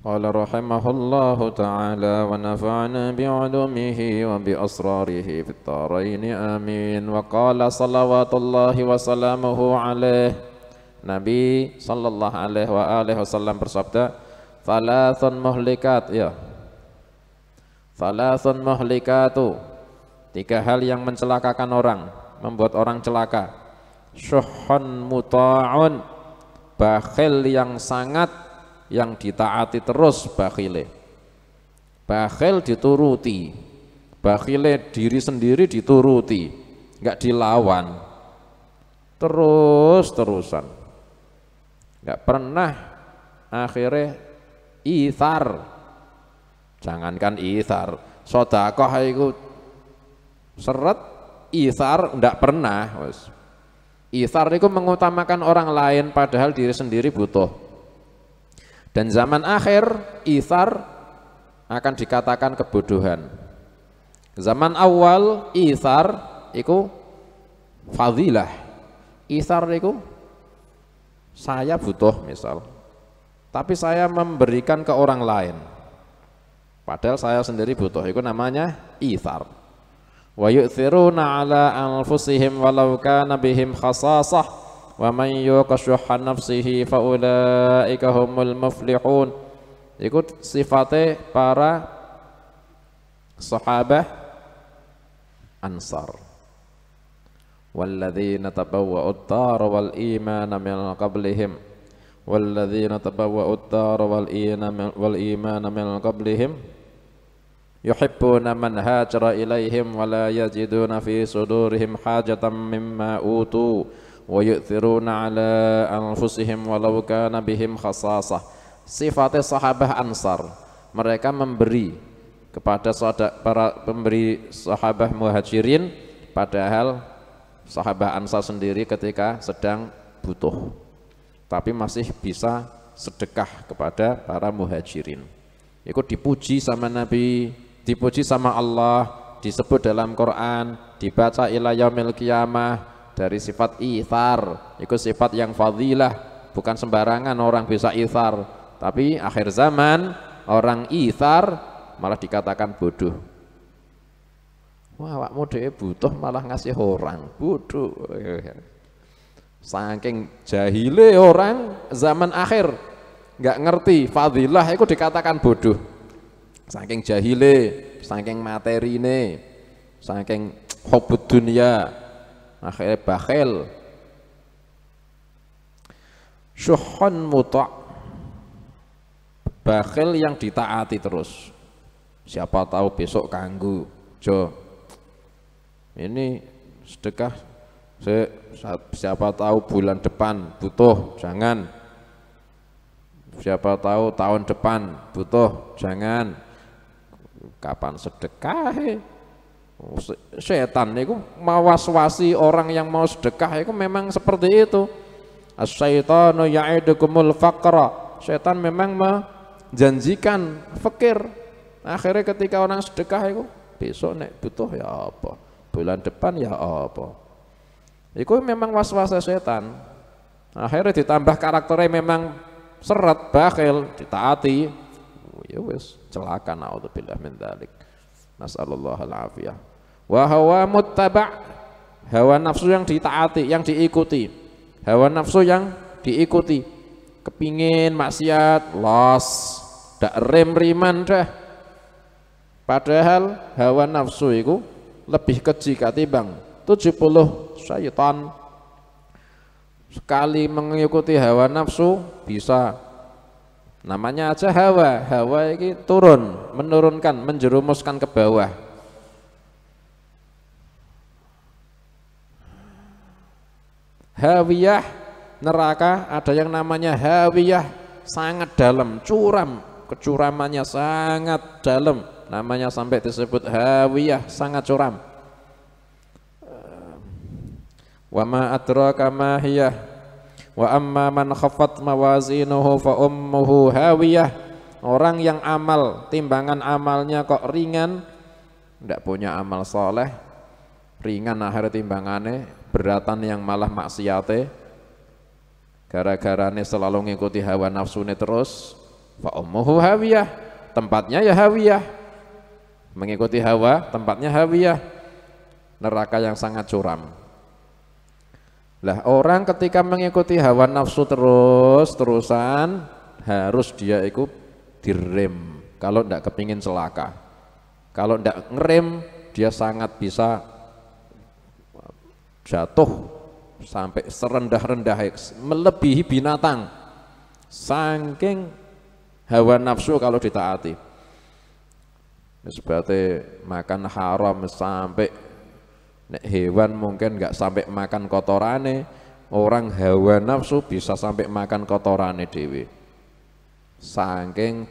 قال رحمه الله تعالى ونفعنا بعلومه وبأسراره في الدارين آمين وقال صلوات الله وسلامه عليه Nabi Sallallahu Alaihi wa alihi Wasallam bersabda Falathun muhlikat ya Falathun muhlikatu Tiga hal yang mencelakakan orang Membuat orang celaka Syuhun muta'un Bakhil yang sangat yang ditaati terus bakhile bakhil dituruti bakhile diri sendiri dituruti nggak dilawan terus terusan nggak pernah akhirnya ithar jangankan ithar sodakoh itu seret ithar enggak pernah ithar itu mengutamakan orang lain padahal diri sendiri butuh dan zaman akhir ithar akan dikatakan kebodohan. Zaman awal ithar itu fadilah. Ithar itu saya butuh misal. Tapi saya memberikan ke orang lain. Padahal saya sendiri butuh. Itu namanya ithar. Wa yu'thiruna ala anfusihim walau kana bihim khasasah ومن يوق شح نفسه فأولئك هم المفلحون يقول صفات para صحابه انصار والذين تبوؤوا الدار والإيمان من قبلهم والذين تبوؤوا الدار والإيمان من قبلهم يحبون من هاجر إليهم ولا يجدون في صدورهم حاجة مما أوتوا وَيُؤْثِرُونَ عَلَىٰ أَنفُسِهِمْ وَلَوْ كَانَ بِهِمْ Sifatnya sahabah ansar Mereka memberi kepada para pemberi sahabah muhajirin Padahal sahabah ansar sendiri ketika sedang butuh Tapi masih bisa sedekah kepada para muhajirin Ikut dipuji sama Nabi Dipuji sama Allah Disebut dalam Quran Dibaca ilayah yamil dari sifat ithar itu sifat yang fadilah bukan sembarangan orang bisa ithar tapi akhir zaman orang ithar malah dikatakan bodoh wah awakmu dhewe butuh malah ngasih orang bodoh saking jahile orang zaman akhir nggak ngerti fadilah itu dikatakan bodoh saking jahile saking materi ini saking hobut dunia akhirnya bakhil syuhun muta' bakhil yang ditaati terus siapa tahu besok kanggu jo ini sedekah siapa tahu bulan depan butuh jangan siapa tahu tahun depan butuh jangan kapan sedekah Setan itu mawaswasi orang yang mau sedekah itu memang seperti itu. As-syaitanu ya'idukumul faqra. Setan memang menjanjikan fakir. Akhirnya ketika orang sedekah itu besok nek butuh ya apa? Bulan depan ya apa? itu memang was setan. Akhirnya ditambah karakternya memang seret, bakhil, ditaati. Ya wis, celaka naudzubillah min dzalik. Nasallallahu alafiyah wa hawa muttaba hawa nafsu yang ditaati yang diikuti hawa nafsu yang diikuti kepingin maksiat los dak rem riman dah padahal hawa nafsu itu lebih keji ketimbang 70 syaitan sekali mengikuti hawa nafsu bisa namanya aja hawa hawa ini turun menurunkan menjerumuskan ke bawah Hawiyah neraka ada yang namanya hawiyah sangat dalam, curam, kecuramannya sangat dalam. Namanya sampai disebut hawiyah sangat curam. Eh, wa ma adraka ma hiya wa amma man khaffat mawazinuhu fa ummuhu hawiyah. Orang yang amal, timbangan amalnya kok ringan, tidak punya amal soleh, ringan akhir timbangannya, beratan yang malah maksiate gara-garane selalu mengikuti hawa nafsu ini terus fa ummuhu hawiyah tempatnya ya hawiyah mengikuti hawa tempatnya hawiyah neraka yang sangat curam lah orang ketika mengikuti hawa nafsu terus terusan harus dia ikut direm kalau tidak kepingin celaka kalau tidak ngerem dia sangat bisa jatuh sampai serendah-rendah melebihi binatang saking hawa nafsu kalau ditaati seperti makan haram sampai nek hewan mungkin nggak sampai makan kotorane orang hawa nafsu bisa sampai makan kotorane dewi saking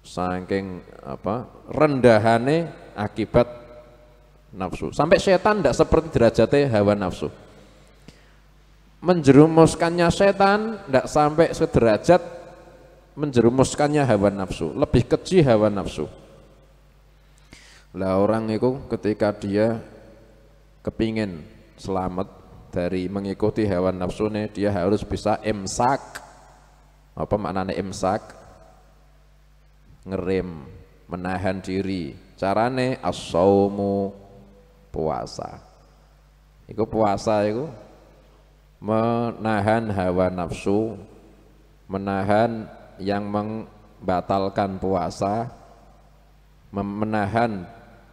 saking apa rendahane akibat nafsu. Sampai setan tidak seperti derajatnya hawa nafsu. Menjerumuskannya setan tidak sampai sederajat menjerumuskannya hawa nafsu. Lebih kecil hawa nafsu. Lah orang itu ketika dia kepingin selamat dari mengikuti hewan nafsu nih, dia harus bisa imsak. Apa maknanya imsak? Ngerem, menahan diri. Carane as puasa iku puasa iku menahan hawa nafsu menahan yang membatalkan puasa menahan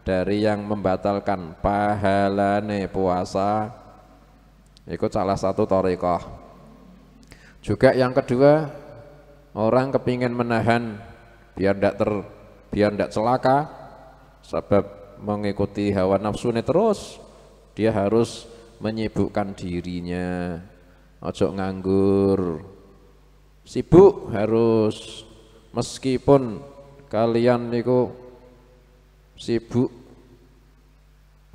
dari yang membatalkan pahalane puasa itu salah satu torikoh juga yang kedua orang kepingin menahan biar tidak ter biar tidak celaka sebab mengikuti hawa nafsu ini terus dia harus menyibukkan dirinya ojo nganggur sibuk harus meskipun kalian itu sibuk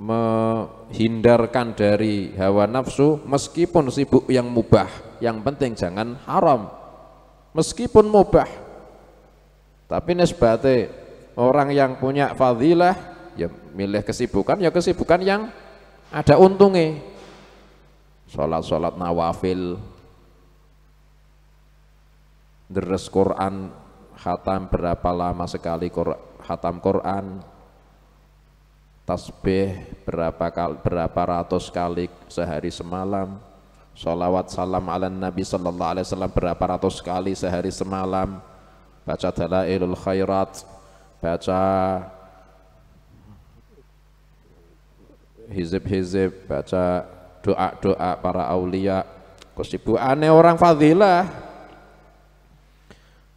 menghindarkan dari hawa nafsu meskipun sibuk yang mubah yang penting jangan haram meskipun mubah tapi nisbate orang yang punya fadilah ya milih kesibukan ya kesibukan yang ada untungnya sholat-sholat nawafil deres Quran khatam berapa lama sekali khatam Quran tasbih berapa kali, berapa ratus kali sehari semalam sholawat salam ala nabi sallallahu alaihi wasallam berapa ratus kali sehari semalam baca dalailul khairat baca hizib-hizib baca doa-doa para aulia kesibukannya orang fadilah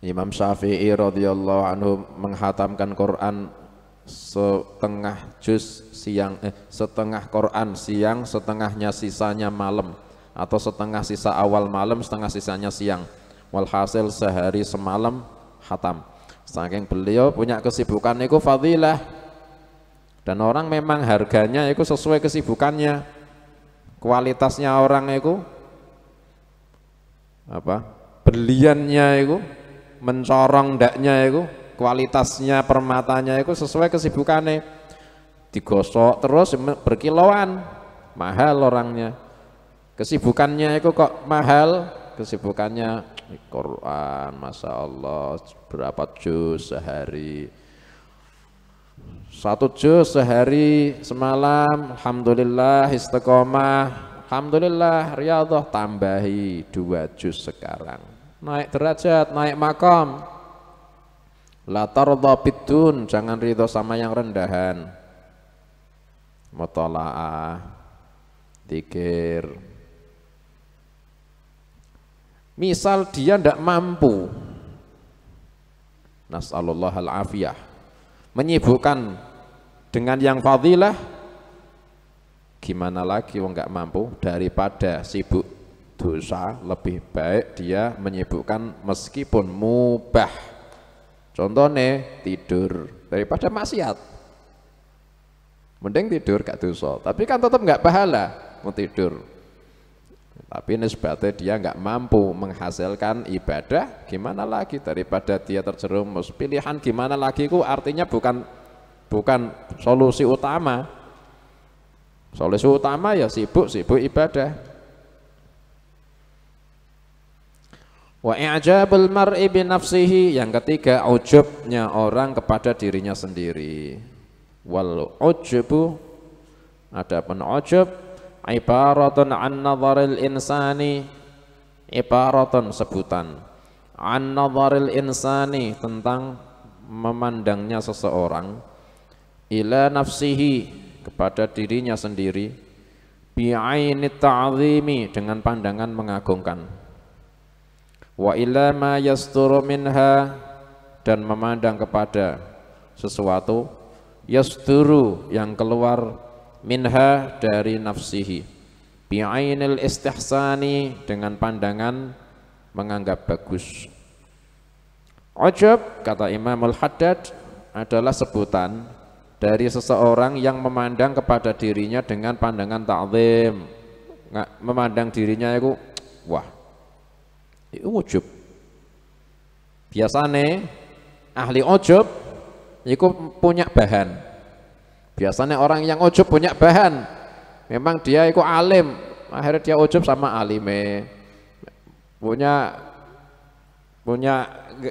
Imam Syafi'i radhiyallahu anhu menghatamkan Quran setengah juz siang eh, setengah Quran siang setengahnya sisanya malam atau setengah sisa awal malam setengah sisanya siang walhasil sehari semalam hatam saking beliau punya kesibukan itu fadilah dan orang memang harganya itu sesuai kesibukannya. Kualitasnya orang itu apa? Berliannya itu mencorong ndaknya itu, kualitasnya permatanya itu sesuai kesibukannya. Digosok terus berkiloan. Mahal orangnya. Kesibukannya itu kok mahal? Kesibukannya Quran, Masya Allah, berapa juz sehari, satu juz sehari semalam, Alhamdulillah istiqomah, Alhamdulillah riyadhah tambahi dua juz sekarang. Naik derajat, naik makam. latar tardha jangan ridho sama yang rendahan. Mutola'ah, dikir. Misal dia tidak mampu, Nas'alullah al-afiyah menyibukkan dengan yang fadilah gimana lagi wong nggak mampu daripada sibuk dosa lebih baik dia menyibukkan meskipun mubah contohnya tidur daripada maksiat mending tidur gak dosa tapi kan tetap nggak pahala mau tidur tapi nisbatnya dia nggak mampu menghasilkan ibadah, gimana lagi daripada dia terjerumus. Pilihan gimana lagi ku artinya bukan bukan solusi utama. Solusi utama ya sibuk sibuk ibadah. Wa i'jabul mar'i bi nafsihi. Yang ketiga ujubnya orang kepada dirinya sendiri. Wal ujubu ada ujub ibaratun an nadharil insani ibaratun sebutan an nadharil insani tentang memandangnya seseorang ila nafsihi kepada dirinya sendiri bi'aini ta'zimi dengan pandangan mengagungkan wa ila ma yasturu minha dan memandang kepada sesuatu yasturu yang keluar minha dari nafsihi bi'ainil istihsani dengan pandangan menganggap bagus ujub kata Imamul Haddad adalah sebutan dari seseorang yang memandang kepada dirinya dengan pandangan ta'zim memandang dirinya itu wah itu ujub biasanya ahli ujub itu punya bahan biasanya orang yang ujub punya bahan memang dia itu alim akhirnya dia ujub sama alime punya punya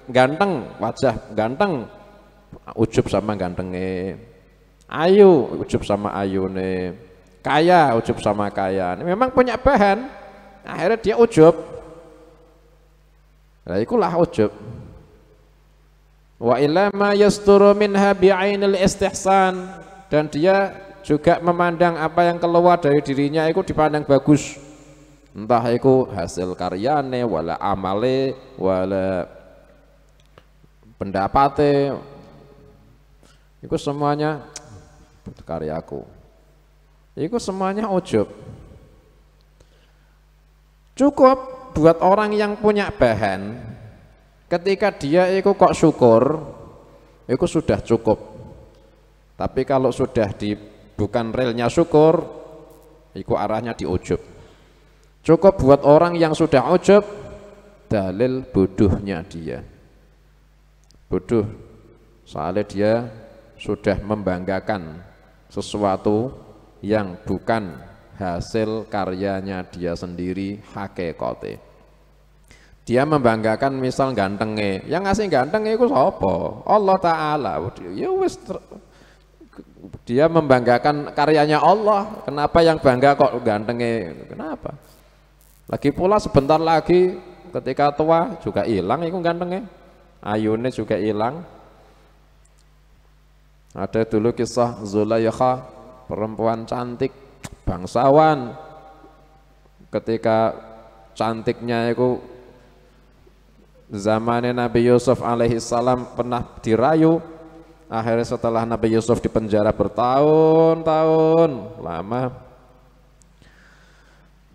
ganteng wajah ganteng ujub sama gantengnya. ayu ujub sama ne. kaya ujub sama kaya memang punya bahan akhirnya dia ujub nah ikulah ujub wa ilama ma yasturu minha bi'ainil istihsan dan dia juga memandang apa yang keluar dari dirinya itu dipandang bagus entah itu hasil karyane wala amale wala pendapate, itu semuanya karyaku itu semuanya ujub cukup buat orang yang punya bahan ketika dia itu kok syukur itu sudah cukup tapi kalau sudah di bukan relnya syukur, itu arahnya diujub. Cukup buat orang yang sudah ujub, dalil bodohnya dia. Bodoh, soalnya dia sudah membanggakan sesuatu yang bukan hasil karyanya dia sendiri hakikote. Dia membanggakan misal gantengnya, yang ngasih gantengnya itu sopo Allah Ta'ala. Ya wis dia membanggakan karyanya Allah kenapa yang bangga kok gantengnya kenapa lagi pula sebentar lagi ketika tua juga hilang itu gantengnya ayunnya juga hilang ada dulu kisah Zulaikha perempuan cantik bangsawan ketika cantiknya itu zamannya Nabi Yusuf alaihi salam pernah dirayu Akhirnya setelah Nabi Yusuf dipenjara bertahun-tahun lama.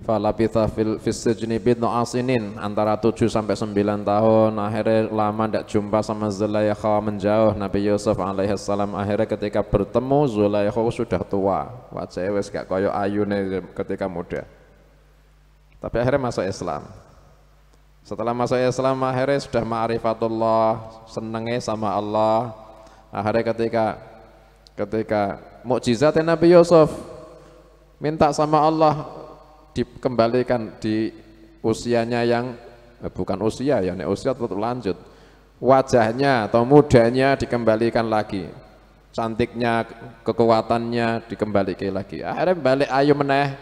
Falabitha fil fisjni asinin antara 7 sampai 9 tahun. Akhirnya lama tidak jumpa sama Zulaikha menjauh Nabi Yusuf alaihissalam. Akhirnya ketika bertemu Zulaikha oh, sudah tua. Wajahnya wis gak koyo ayune ketika muda. Tapi akhirnya masuk Islam. Setelah masuk Islam akhirnya sudah ma'rifatullah, senenge sama Allah, akhirnya ketika ketika mukjizat Nabi Yusuf minta sama Allah dikembalikan di usianya yang eh, bukan usia ya, nek usia tetap lanjut. Wajahnya atau mudanya dikembalikan lagi. Cantiknya, kekuatannya dikembalikan lagi. Akhirnya balik ayo meneh.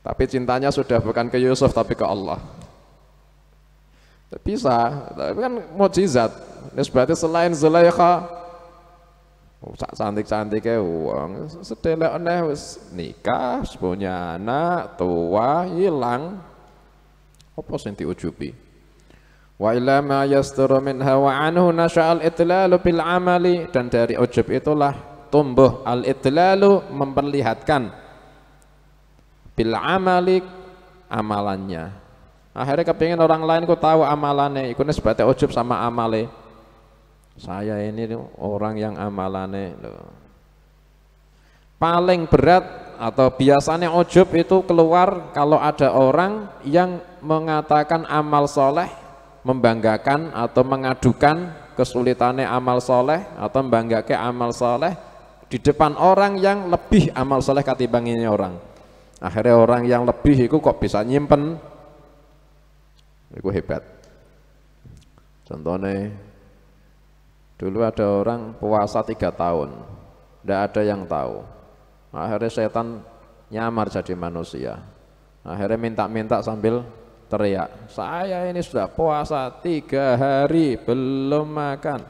Tapi cintanya sudah bukan ke Yusuf tapi ke Allah bisa tapi kan mukjizat Nisbatnya selain Zulaikha oh, sak cantik-cantike uang. sedelek oleh wis nikah punya anak tua hilang apa sing diujubi wa ila ma yasturu minha wa anhu nasya'al itlalu bil amali dan dari ujub itulah tumbuh al itlalu memperlihatkan bil amali amalannya akhirnya kepingin orang lain ku tahu amalannya ikutnya nisbate ujub sama amale saya ini orang yang amalane loh. paling berat atau biasanya ujub itu keluar kalau ada orang yang mengatakan amal soleh membanggakan atau mengadukan kesulitannya amal soleh atau membanggakan amal soleh di depan orang yang lebih amal soleh katimbang orang akhirnya orang yang lebih itu kok bisa nyimpen itu hebat. Contohnya, dulu ada orang puasa tiga tahun, tidak ada yang tahu. Akhirnya setan nyamar jadi manusia. Akhirnya minta-minta sambil teriak, saya ini sudah puasa tiga hari belum makan.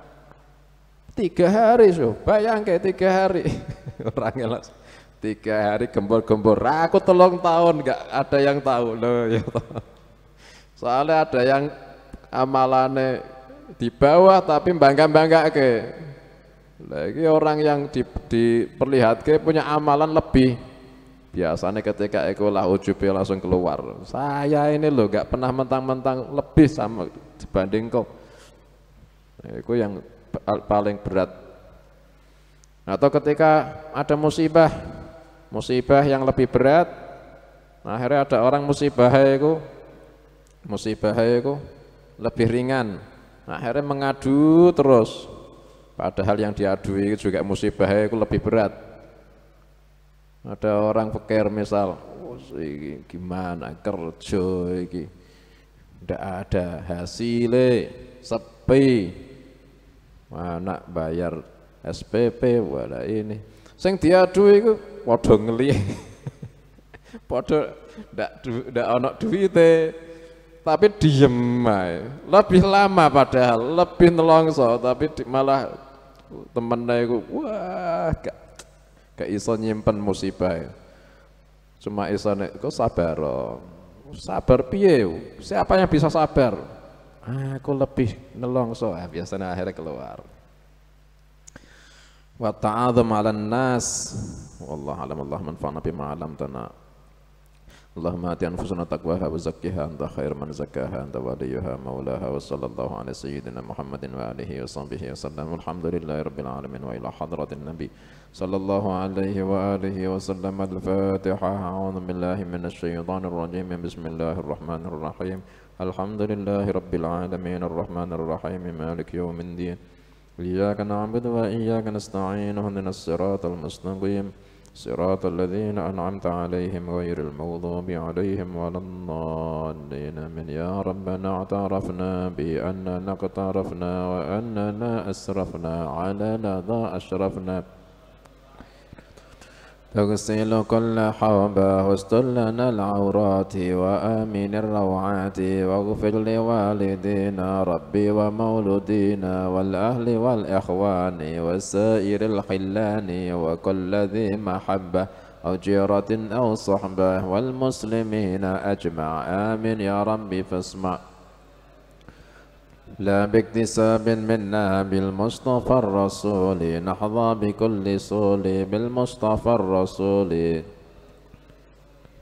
Tiga hari so, bayang kayak tiga hari. Orangnya langsung tiga hari gembor-gembor. Aku tolong tahun nggak ada yang tahu loh. Ya, Soalnya ada yang amalannya di bawah tapi bangga-bangga ke. Lagi orang yang di, diperlihatkan punya amalan lebih. Biasanya ketika eko lah ujubi langsung keluar. Saya ini loh gak pernah mentang-mentang lebih sama dibanding kok Itu yang paling berat. Atau ketika ada musibah, musibah yang lebih berat, nah akhirnya ada orang musibah itu musibah itu lebih ringan nah, akhirnya mengadu terus padahal yang diadu itu juga musibah itu lebih berat ada orang peker misal oh, gimana kerja ini tidak ada hasilnya eh, sepi mana bayar SPP wala ini sing diadu itu padha ngelih padha ndak ndak ana duwite tapi diem aja. lebih lama padahal lebih nelongso tapi di, malah temennya itu wah gak, gak iso nyimpen musibah e. cuma iso nek kok sabar oh. sabar piye siapa yang bisa sabar ah, aku lebih nelongso ah, biasanya akhirnya keluar wa ta'adham ala nas wallah alam Allah manfa'na malam tanah اللهم آت أنفسنا تقواها وزكها أنت خير من زكاها أنت وليها مولاها وصلى الله على سيدنا محمد وآله وصحبه وسلم الحمد لله رب العالمين وإلى حضرة النبي صلى الله عليه وآله وسلم الفاتحة أعوذ بالله من الشيطان الرجيم بسم الله الرحمن الرحيم الحمد لله رب العالمين الرحمن الرحيم مالك يوم الدين إياك نعبد وإياك نستعين اهدنا الصراط المستقيم صراط الذين أنعمت عليهم غير المغضوب عليهم ولا الضالين من يا ربنا اعترفنا بأننا اقترفنا وأننا أسرفنا على لظى أشرفنا تغسل كل حوبة واستر لنا العورات وآمن الروعات واغفر لوالدينا ربي ومولودينا والأهل والإخوان وسائر الخلان وكل ذي محبة أو جيرة أو صحبة والمسلمين أجمع آمين يا ربي فاسمع لا باكتساب منا بالمصطفى الرسول نحظى بكل صول بالمصطفى الرسول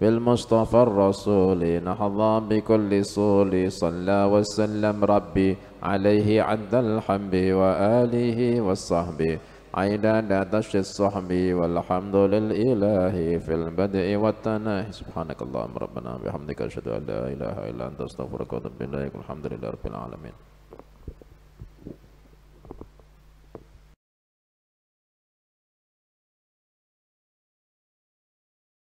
بالمصطفى الرسول نحظى بكل صول صلى وسلم ربي عليه عد الحمد وآله والصحب عيدان دش الصحب والحمد للإله في البدء والتناهي سبحانك اللهم ربنا بحمدك أشهد أن لا إله إلا أنت أستغفرك وأتوب إليك والحمد لله رب العالمين